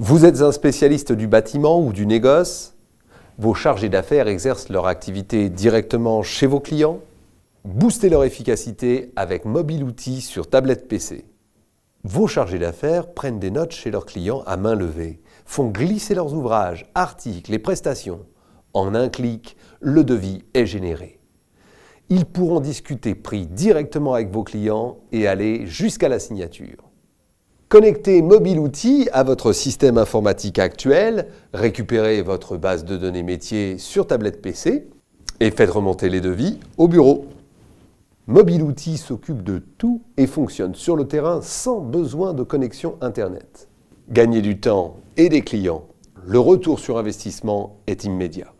Vous êtes un spécialiste du bâtiment ou du négoce Vos chargés d'affaires exercent leur activité directement chez vos clients Boostez leur efficacité avec Mobile Outils sur tablette PC. Vos chargés d'affaires prennent des notes chez leurs clients à main levée, font glisser leurs ouvrages, articles et prestations. En un clic, le devis est généré. Ils pourront discuter prix directement avec vos clients et aller jusqu'à la signature. Connectez Mobile à votre système informatique actuel, récupérez votre base de données métier sur tablette PC et faites remonter les devis au bureau. Mobile s'occupe de tout et fonctionne sur le terrain sans besoin de connexion Internet. Gagnez du temps et des clients. Le retour sur investissement est immédiat.